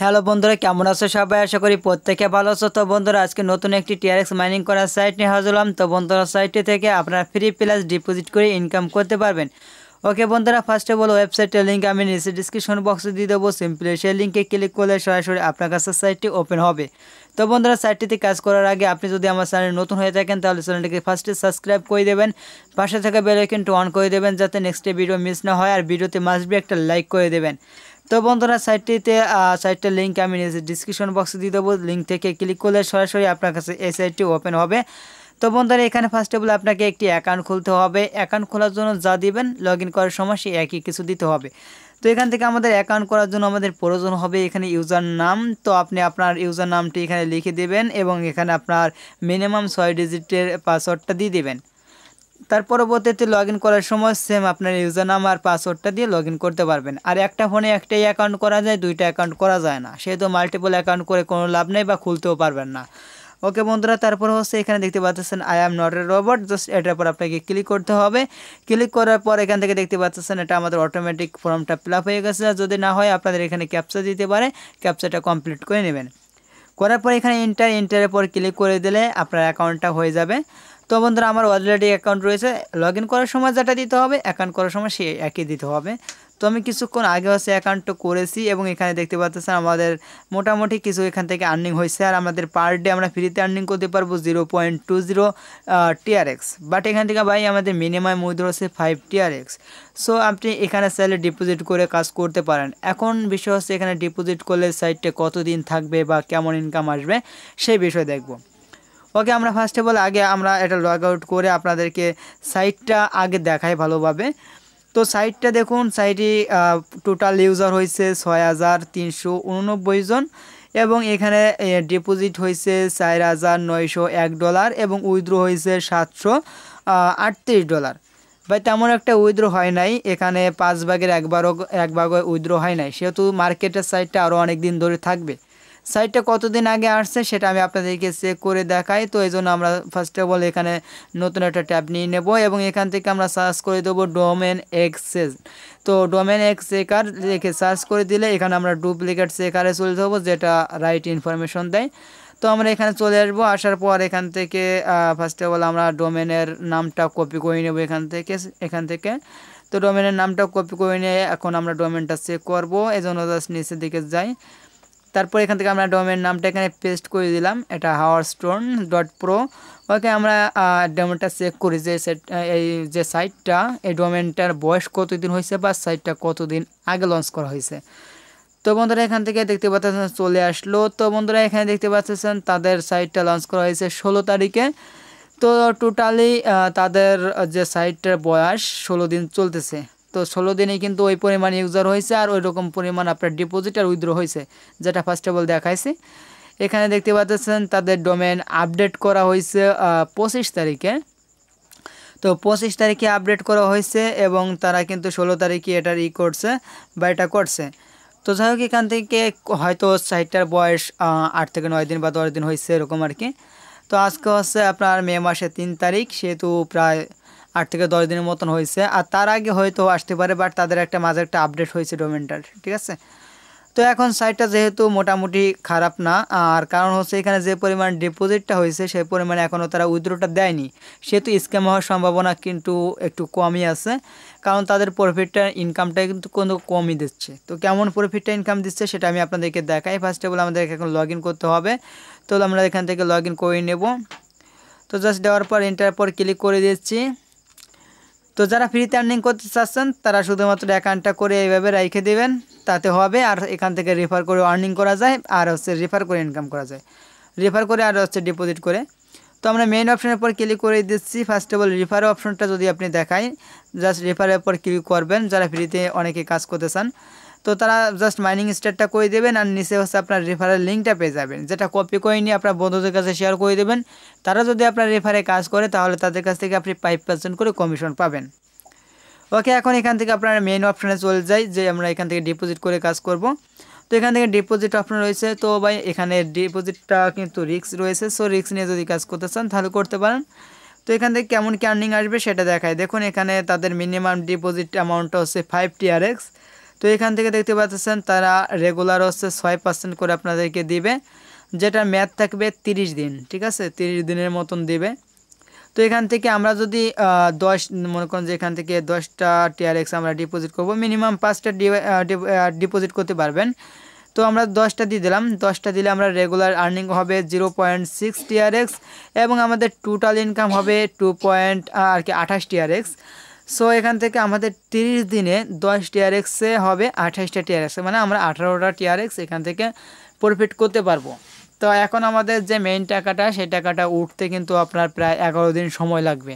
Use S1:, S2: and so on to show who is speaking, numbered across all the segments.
S1: hello বন্ধুরা কেমন আছো সবাই আশা করি প্রত্যেকে ভালো আছো তো বন্ধুরা আজকে নতুন একটি টিআরএক্স মাইনিং করার সাইট নিয়ে হাজলাম তো বন্ধুরা সাইটটি থেকে আপনারা ফ্রি প্লাস ডিপোজিট করে ইনকাম করতে পারবেন ওকে বন্ধুরা ফার্স্টে বলো ওয়েবসাইটের লিঙ্ক আমি নিচে ডিসক্রিপশন বক্সে দিয়ে দেবো সিম্পলি সেই লিঙ্কে ক্লিক করলে সরাসরি আপনার কাছে সাইটটি ওপেন হবে তো বন্ধুরা সাইটটিতে কাজ করার আগে আপনি যদি আমার চ্যানেল নতুন হয়ে থাকেন তাহলে চ্যানেলটিকে ফার্স্টে সাবস্ক্রাইব করে দেবেন পাশে থাকা বেলাইকনটি অন করে দেবেন যাতে নেক্সটে ভিডিও মিস না হয় আর ভিডিওতে বি একটা লাইক করে দেবেন তো বন্ধুরা সাইটটিতে সাইটটার লিঙ্ক আমি ডিসক্রিপশন বক্সে দিয়ে দেবো লিঙ্ক থেকে ক্লিক করলে সরাসরি আপনার কাছে এই সাইটটি ওপেন হবে তো বন্ধুরা এখানে ফার্স্ট অফ অল আপনাকে একটি অ্যাকাউন্ট খুলতে হবে অ্যাকাউন্ট খোলার জন্য যা দিবেন লগ ইন করার সময় সে একই কিছু দিতে হবে তো এখান থেকে আমাদের অ্যাকাউন্ট করার জন্য আমাদের প্রয়োজন হবে এখানে ইউজার নাম তো আপনি আপনার ইউজার নামটি এখানে লিখে দেবেন এবং এখানে আপনার মিনিমাম ছয় ডিজিটের পাসওয়ার্ডটা দিয়ে দেবেন তার পরবর্তীতে লগ ইন করার সময় সেম আপনার ইউজার নাম আর পাসওয়ার্ডটা দিয়ে লগ করতে পারবেন আর একটা ফোনে একটাই অ্যাকাউন্ট করা যায় দুইটা অ্যাকাউন্ট করা যায় না সেহেতু মাল্টিপল অ্যাকাউন্ট করে কোনো লাভ নেই বা খুলতেও পারবেন না ওকে বন্ধুরা তারপর হচ্ছে এখানে দেখতে পাচ্ছেন I am not a robot just এটার পর আপনাকে ক্লিক করতে হবে ক্লিক করার পর এখান থেকে দেখতে পাচ্ছেন এটা আমাদের অটোমেটিক ফর্মটা ফিল হয়ে গেছে যদি না হয় আপনাদের এখানে ক্যাপচা দিতে পারে ক্যাপচাটা কমপ্লিট করে নেবেন করার পর এখানে ইন্টার ইন্টারের পর ক্লিক করে দিলে আপনার অ্যাকাউন্টটা হয়ে যাবে তো বন্ধুরা আমার অলরেডি অ্যাকাউন্ট রয়েছে লগ করার সময় যেটা দিতে হবে অ্যাকাউন্ট করার সময় সে একই দিতে হবে তো আমি কিছুক্ষণ আগে হচ্ছে অ্যাকাউন্টটা করেছি এবং এখানে দেখতে পাচ্ছেন আমাদের মোটামুটি কিছু এখান থেকে আর্নিং হয়েছে আর আমাদের পার ডে আমরা ফ্রিতে আর্নিং করতে পারবো zero point two zero TRX but এখান থেকে ভাই আমাদের মিনিমাম উইথড্র হচ্ছে ফাইভ টিআরএক্স সো আপনি এখানে চাইলে ডিপোজিট করে কাজ করতে পারেন এখন বিষয় হচ্ছে এখানে ডিপোজিট করলে সাইটটা কতদিন থাকবে বা কেমন ইনকাম আসবে সেই বিষয়ে দেখবো ওকে আমরা ফার্স্ট অফ অল আগে আমরা এটা লগ আউট করে আপনাদেরকে সাইটটা আগে দেখাই ভালোভাবে তো সাইটটা দেখুন সাইটটি টোটাল ইউজার হয়েছে ছয় হাজার তিনশো উননব্বই জন এবং এখানে ডিপোজিট হয়েছে চার হাজার নয়শো এক ডলার এবং উইথড্রো হয়েছে সাতশো আটত্রিশ ডলার বা তেমন একটা উইথড্রো হয় নাই এখানে পাঁচ ভাগের এক ভাগও এক ভাগও উইথড্রো হয় নাই সেহেতু মার্কেটের সাইডটা আরও অনেক দিন ধরে থাকবে সাইটটা কতদিন আগে আসছে সেটা আমি আপনাদেরকে চেক করে দেখাই তো এই জন্য আমরা ফার্স্ট অফ অল এখানে নতুন একটা ট্যাব নিয়ে নেব এবং এখান থেকে আমরা সার্চ করে দেবো ডোমেন এক্সেস তো ডোমেন এক্স চেকার রেখে সার্চ করে দিলে এখানে আমরা ডুপ্লিকেট চেকারে চলে যাব যেটা রাইট ইনফরমেশন দেয় তো আমরা এখানে চলে আসবো আসার পর এখান থেকে ফার্স্ট অফ অল আমরা ডোমেনের নামটা কপি করে নেব এখান থেকে এখান থেকে তো ডোমেনের নামটা কপি করে নিয়ে এখন আমরা ডোমেনটা চেক করবো এই জন্য জাস্ট নিচের দিকে যাই তারপর এখান থেকে আমরা ডোমেন নামটা এখানে পেস্ট করে দিলাম এটা হাওয়ার স্টোন ডট প্রো ওকে আমরা ডোমেনটা চেক করি যে এই যে সাইটটা এই ডোমেনটার বয়স কতদিন হয়েছে বা সাইটটা কতদিন আগে লঞ্চ করা হয়েছে তো বন্ধুরা এখান থেকে দেখতে পাচ্ছেন চলে আসলো তো বন্ধুরা এখানে দেখতে পাচ্ছেন তাদের সাইটটা লঞ্চ করা হয়েছে ষোলো তারিখে তো টোটালি তাদের যে সাইটটার বয়স ষোলো দিন চলতেছে তো ষোলো দিনে কিন্তু ওই পরিমাণ ইউজার হয়েছে আর ওই রকম পরিমাণ আপনার ডিপোজিট আর উইথড্র হয়েছে যেটা ফার্স্ট অফ অল দেখাইছি এখানে দেখতে পাচ্ছেন তাদের ডোমেন আপডেট করা হয়েছে পঁচিশ তারিখে তো পঁচিশ তারিখে আপডেট করা হয়েছে এবং তারা কিন্তু ষোলো তারিখে এটার ই করছে বা এটা করছে তো যাই হোক এখান থেকে হয়তো সাইটটার বয়স আট থেকে নয় দিন বা দশ দিন হয়েছে এরকম আর কি তো আজকে হচ্ছে আপনার মে মাসের তিন তারিখ সেহেতু প্রায় আট থেকে দশ দিনের মতন হয়েছে আর তার আগে হয়তো আসতে পারে বাট তাদের একটা মাঝে একটা আপডেট হয়েছে ডোমেনটার ঠিক আছে তো এখন সাইটটা যেহেতু মোটামুটি খারাপ না আর কারণ হচ্ছে এখানে যে পরিমাণ ডিপোজিটটা হয়েছে সেই পরিমাণে এখনও তারা উইথড্রোটা দেয়নি সেহেতু স্ক্যাম হওয়ার সম্ভাবনা কিন্তু একটু কমই আছে কারণ তাদের প্রফিটটা ইনকামটা কিন্তু কোনো কমই দিচ্ছে তো কেমন প্রফিটটা ইনকাম দিচ্ছে সেটা আমি আপনাদেরকে দেখাই ফার্স্ট অফ অল আমাদেরকে এখন লগ করতে হবে তো আমরা এখান থেকে লগ ইন করে নেব তো জাস্ট দেওয়ার পর এন্টার পর ক্লিক করে দিচ্ছি তো যারা ফ্রিতে আর্নিং করতে চাচ্ছেন তারা শুধুমাত্র অ্যাকাউন্টটা করে এইভাবে রেখে দেবেন তাতে হবে আর এখান থেকে রেফার করে আর্নিং করা যায় আর হচ্ছে রেফার করে ইনকাম করা যায় রেফার করে আর হচ্ছে ডিপোজিট করে তো আমরা মেইন অপশনের পর ক্লিক করে দিচ্ছি ফার্স্ট অফ অল রেফার অপশনটা যদি আপনি দেখাই জাস্ট রেফারের উপর ক্লিক করবেন যারা ফ্রিতে অনেকে কাজ করতে চান তো তারা জাস্ট মাইনিং স্টেটটা করে দেবেন আর নিচে হচ্ছে আপনার রেফারের লিঙ্কটা পেয়ে যাবেন যেটা কপি করে নিয়ে আপনার বন্ধুদের কাছে শেয়ার করে দেবেন তারা যদি আপনার রেফারে কাজ করে তাহলে তাদের কাছ থেকে আপনি ফাইভ পার্সেন্ট করে কমিশন পাবেন ওকে এখন এখান থেকে আপনার মেন অপশানে চলে যাই যে আমরা এখান থেকে ডিপোজিট করে কাজ করব তো এখান থেকে ডিপোজিট অপশান রয়েছে তো ভাই এখানে ডিপোজিটটা কিন্তু রিক্স রয়েছে সো রিক্স নিয়ে যদি কাজ করতে চান তাহলে করতে পারেন তো এখান থেকে কেমন কি আর্নিং আসবে সেটা দেখায় দেখুন এখানে তাদের মিনিমাম ডিপোজিট অ্যামাউন্টটা হচ্ছে ফাইভ টিআরএক্স তো এখান থেকে দেখতে পাচ্ছেন তারা রেগুলার হচ্ছে ছয় পার্সেন্ট করে আপনাদেরকে দিবে যেটা ম্যাথ থাকবে 30 দিন ঠিক আছে 30 দিনের মতন দিবে তো এখান থেকে আমরা যদি দশ মনে করেন যে এখান থেকে দশটা টিআরএক্স আমরা ডিপোজিট করব মিনিমাম পাঁচটা ডিপোজিট করতে পারবেন তো আমরা দশটা দিয়ে দিলাম দশটা দিলে আমরা রেগুলার আর্নিং হবে জিরো পয়েন্ট সিক্স টিআরএক্স এবং আমাদের টোটাল ইনকাম হবে টু পয়েন্ট আর কি আঠাশ টিআরএক্স সো এখান থেকে আমাদের তিরিশ দিনে দশ টিআরএক্সে হবে আঠাশটা টিআরএক্স মানে আমরা আঠারোটা টিআরএক্স এখান থেকে প্রফিট করতে পারবো তো এখন আমাদের যে মেইন টাকাটা সেই টাকাটা উঠতে কিন্তু আপনার প্রায় এগারো দিন সময় লাগবে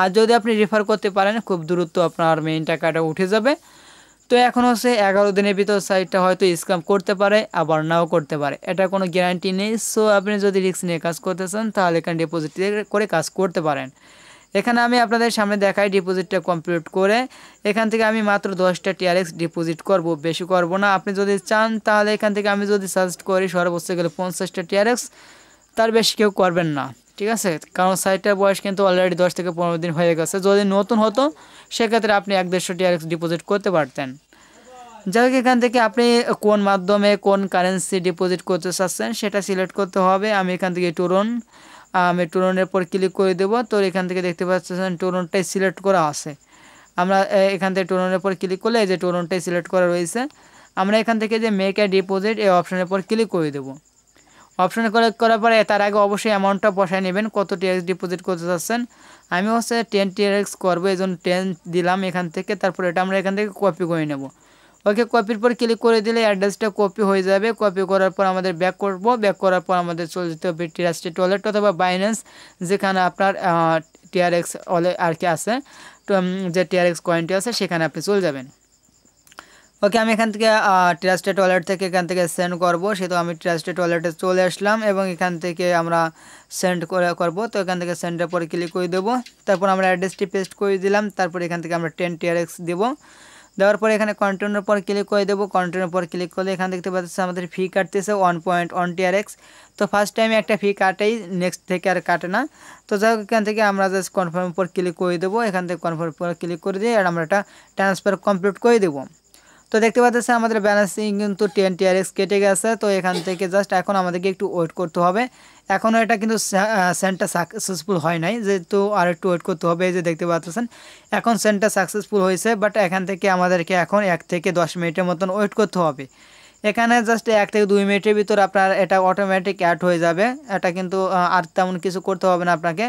S1: আর যদি আপনি রেফার করতে পারেন খুব দ্রুত আপনার মেইন টাকাটা উঠে যাবে তো এখন হচ্ছে এগারো দিনের ভিতর সাইটটা হয়তো স্ক্যাম করতে পারে আবার নাও করতে পারে এটা কোনো গ্যারান্টি নেই সো আপনি যদি রিস্ক নিয়ে কাজ করতে চান তাহলে এখানে ডিপোজিট করে কাজ করতে পারেন এখানে আমি আপনাদের সামনে দেখাই ডিপোজিটটা কমপ্লিট করে এখান থেকে আমি মাত্র দশটা টিআরএক্স ডিপোজিট করব বেশি করব না আপনি যদি চান তাহলে এখান থেকে আমি যদি সাজেস্ট করি সর্বোচ্চ গেলে পঞ্চাশটা টিআরএক্স তার বেশি কেউ করবেন না ঠিক আছে কারণ সাইটটার বয়স কিন্তু অলরেডি দশ থেকে পনেরো দিন হয়ে গেছে যদি নতুন হতো সেক্ষেত্রে আপনি এক দেড়শো টিআরএক্স ডিপোজিট করতে পারতেন যাই হোক এখান থেকে আপনি কোন মাধ্যমে কোন কারেন্সি ডিপোজিট করতে চাচ্ছেন সেটা সিলেক্ট করতে হবে আমি এখান থেকে টুরন আমি টোরনের পর ক্লিক করে দেব তো এখান থেকে দেখতে পাচ্ছেন টোরনটাই সিলেক্ট করা আছে আমরা এখান থেকে টোরনের পর ক্লিক করলে এই যে টোরনটাই সিলেক্ট করা রয়েছে আমরা এখান থেকে যে মেক এ ডিপোজিট এই অপশনের পর ক্লিক করে দেব অপশনে ক্লিক করার পরে তার আগে অবশ্যই অ্যামাউন্টটা বসায় নেবেন কত টিএক্স ডিপোজিট করতে চাচ্ছেন আমি হচ্ছে টেন টিএক্স করবো এই জন্য টেন দিলাম এখান থেকে তারপর এটা আমরা এখান থেকে কপি করে নেবো ওকে কপির পর ক্লিক করে দিলে অ্যাড্রেসটা কপি হয়ে যাবে কপি করার পর আমাদের ব্যাক করব ব্যাক করার পর আমাদের চলে যেতে হবে টিআরএক্সটি টয়লেট অথবা বাইন্যান্স যেখানে আপনার টিআরএক্স অলে আর কি আছে যে টিআরএক্স কয়েনটি আছে সেখানে আপনি চলে যাবেন ওকে আমি এখান থেকে ট্রাস্টেড ওয়ালেট থেকে এখান থেকে সেন্ড করব সেহেতু আমি ট্রাস্টেড ওয়ালেটে চলে আসলাম এবং এখান থেকে আমরা সেন্ড করে করবো তো এখান থেকে সেন্ডের পরে ক্লিক করে দেবো তারপর আমরা অ্যাড্রেসটি পেস্ট করে দিলাম তারপর এখান থেকে আমরা টেন টিআরএক্স দেবো দেওয়ার পরে এখানে কন্টিনিউর পর ক্লিক করে দেবো কন্টিনিউর পর ক্লিক করলে এখানে দেখতে পাচ্ছি আমাদের ফি কাটতেছে one point one R X তো ফার্স্ট টাইমে একটা ফি কাটেই নেক্সট থেকে আর কাটে না তো যাই হোক এখান থেকে আমরা জাস্ট কনফার্মের পর ক্লিক করে দেবো এখান থেকে কনফার্ম পর ক্লিক করে দিয়ে আর আমরা এটা ট্রান্সফার কমপ্লিট করে দেবো তো দেখতে পাচ্ছেন আমাদের ব্যালেন্সিং কিন্তু টেন টিআরএক্স কেটে গেছে তো এখান থেকে জাস্ট এখন আমাদেরকে একটু ওয়েট করতে হবে এখনও এটা কিন্তু সেন্টটা সাকসেসফুল হয় নাই যেহেতু আর একটু ওয়েট করতে হবে এই যে দেখতে পাচ্ছেন এখন সেন্টটা সাকসেসফুল হয়েছে বাট এখান থেকে আমাদেরকে এখন এক থেকে দশ মিনিটের মতন ওয়েট করতে হবে এখানে জাস্ট এক থেকে দুই মিনিটের ভিতর আপনার এটা অটোমেটিক অ্যাড হয়ে যাবে এটা কিন্তু আর তেমন কিছু করতে হবে না আপনাকে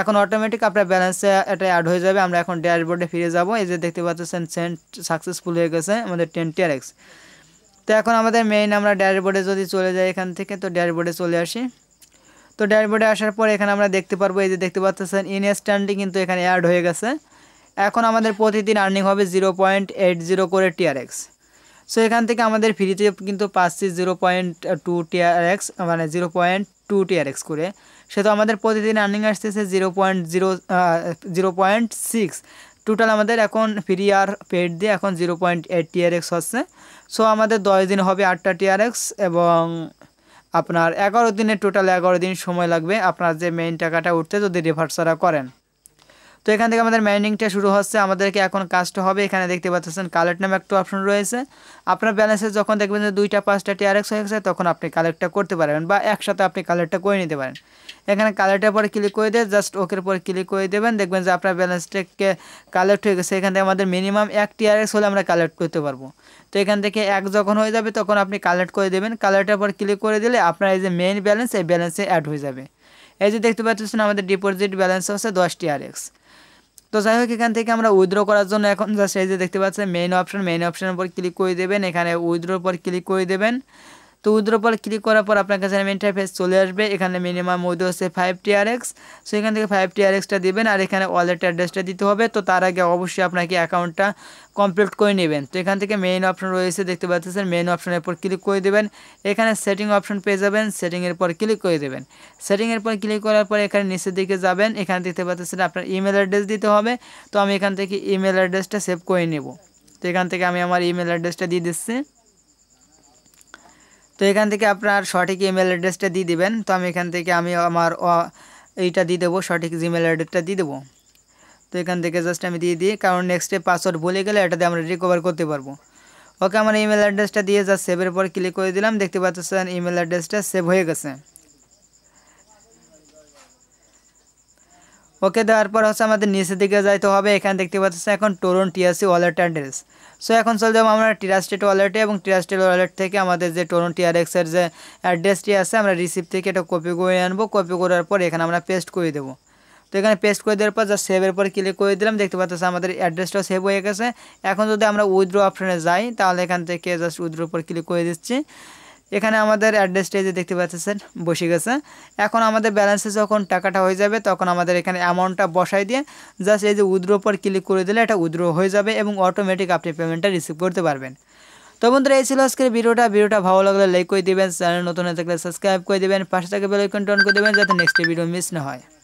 S1: এখন অটোমেটিক আপনার ব্যালেন্সে এটা অ্যাড হয়ে যাবে আমরা এখন ড্যাশবোর্ডে ফিরে যাব এই যে দেখতে পাচ্ছেন সেন্ট সাকসেসফুল হয়ে গেছে আমাদের টেন আর এক্স তো এখন আমাদের মেইন আমরা ড্যাশবোর্ডে যদি চলে যাই এখান থেকে তো ড্যাশবোর্ডে চলে আসি তো ড্যাশবোর্ডে আসার পর এখানে আমরা দেখতে পারবো এই যে দেখতে পাচ্ছেন ইনস্ট্যান্টলি কিন্তু এখানে অ্যাড হয়ে গেছে এখন আমাদের প্রতিদিন আর্নিং হবে জিরো পয়েন্ট এইট জিরো করে টিয়ার এক্স সো এখান থেকে আমাদের ফ্রিতে কিন্তু পাচ্ছি জিরো পয়েন্ট টু টিআরএক্স মানে জিরো পয়েন্ট টু টিআরএক্স করে সে তো আমাদের প্রতিদিন আর্নিং আসতেছে zero point zero zero point six total আমাদের এখন ফ্রি আর পেড দিয়ে এখন জিরো পয়েন্ট এইট টিআরএক্স হচ্ছে সো আমাদের দশ দিন হবে আটটা টিআরএক্স এবং আপনার এগারো দিনের টোটাল এগারো দিন সময় লাগবে আপনার যে মেইন টাকাটা উঠতে যদি রিভার্স করেন তো এখান থেকে আমাদের মাইনিংটা শুরু হচ্ছে আমাদেরকে এখন কাজটা হবে এখানে দেখতে পাচ্ছেন কালেক্ট নামে একটা অপশন রয়েছে আপনার ব্যালেন্সে যখন দেখবেন যে দুইটা পাঁচটা টিআরএক্স হয়ে গেছে তখন আপনি কালেক্টটা করতে পারবেন বা একসাথে আপনি কালেক্টটা করে নিতে পারেন এখানে কালেক্টের পরে ক্লিক করে দিয়ে জাস্ট ওকের পরে ক্লিক করে দেবেন দেখবেন যে আপনার ব্যালেন্সটাকে কালেক্ট হয়ে গেছে এখান থেকে আমাদের মিনিমাম এক টিআরএক্স হলে আমরা কালেক্ট করতে পারবো তো এখান থেকে এক যখন হয়ে যাবে তখন আপনি কালেক্ট করে দেবেন কালেক্টের পর ক্লিক করে দিলে আপনার এই যে মেইন ব্যালেন্স এই ব্যালেন্সে অ্যাড হয়ে যাবে এই যে দেখতে পাচ্ছেন আমাদের ডিপোজিট ব্যালেন্স হচ্ছে দশ টিআরএক্স তো যাই হোক এখান থেকে আমরা উইথড্র করার জন্য এখন যা সেই যে দেখতে পাচ্ছেন মেইন অপশন মেইন অপশনের উপর ক্লিক করে দেবেন এখানে উইথড্রোর উপর ক্লিক করে দেবেন তো উইথড্র পর ক্লিক করার পর আপনার কাছে ইন্টারফেস চলে আসবে এখানে মিনিমাম উইথ হচ্ছে ফাইভ টিআরএক্স সো এখান থেকে ফাইভ টিআরএক্সটা দেবেন আর এখানে ওয়ালেট অ্যাড্রেসটা দিতে হবে তো তার আগে অবশ্যই আপনাকে অ্যাকাউন্টটা কমপ্লিট করে নেবেন তো এখান থেকে মেইন অপশন রয়েছে দেখতে পাচ্ছেন মেইন অপশনের পর ক্লিক করে দেবেন এখানে সেটিং অপশন পেয়ে যাবেন সেটিংয়ের পর ক্লিক করে দেবেন সেটিংয়ের পর ক্লিক করার পর এখানে নিচের দিকে যাবেন এখানে দেখতে পাচ্ছেন আপনার ইমেল অ্যাড্রেস দিতে হবে তো আমি এখান থেকে ইমেল অ্যাড্রেসটা সেভ করে নেব তো এখান থেকে আমি আমার ইমেল অ্যাড্রেসটা দিয়ে দিচ্ছি তো এখান থেকে আপনার সঠিক ইমেল অ্যাড্রেসটা দিয়ে দেবেন তো আমি এখান থেকে আমি আমার এইটা দিয়ে দেবো সঠিক জিমেল অ্যাড্রেসটা দিয়ে দেবো তো এখান থেকে জাস্ট আমি দিয়ে দিই কারণ নেক্সটে পাসওয়ার্ড ভুলে গেলে এটাতে আমরা রিকভার করতে পারবো ওকে আমার ইমেল অ্যাড্রেসটা দিয়ে জাস্ট সেভের পর ক্লিক করে দিলাম দেখতে পাচ্ছেন ইমেল অ্যাড্রেসটা সেভ হয়ে গেছে ওকে দেওয়ার পর হচ্ছে আমাদের নিচের দিকে যাইতে হবে এখানে দেখতে পাচ্ছেন এখন Tron TAC wallet address so এখন চলে যাবো আমরা টিরাস্টেট ওয়ালেটে এবং টিরাস্টেট ওয়ালেট থেকে আমাদের যে টোনো টিআরএক্সের যে অ্যাড্রেসটি আছে আমরা রিসিপ্ট থেকে এটা কপি করে আনবো কপি করার পর এখানে আমরা পেস্ট করে দেবো তো এখানে পেস্ট করে দেওয়ার পর যা সেভের পর ক্লিক করে দিলাম দেখতে পাচ্ছি আমাদের অ্যাড্রেসটাও সেভ হয়ে গেছে এখন যদি আমরা উইথড্র অপশানে যাই তাহলে এখান থেকে জাস্ট উইথড্র উপর ক্লিক করে দিচ্ছি এখানে আমাদের অ্যাড্রেসটা যে দেখতে পাচ্ছেন বসে গেছে এখন আমাদের ব্যালেন্সে যখন টাকাটা হয়ে যাবে তখন আমাদের এখানে অ্যামাউন্টটা বসাই দিয়ে জাস্ট এই যে উদ্রো পর ক্লিক করে দিলে এটা উদ্রো হয়ে যাবে এবং অটোমেটিক আপনি পেমেন্টটা রিসিভ করতে পারবেন তো বন্ধুরা এই ছিল আজকের ভিডিওটা ভিডিওটা ভালো লাগলে লাইক করে দেবেন চ্যানেল নতুন হয়ে থাকলে সাবস্ক্রাইব করে দেবেন পাশে থেকে বেলাইকন টন করে দেবেন যাতে নেক্সট ভিডিও মিস না হয়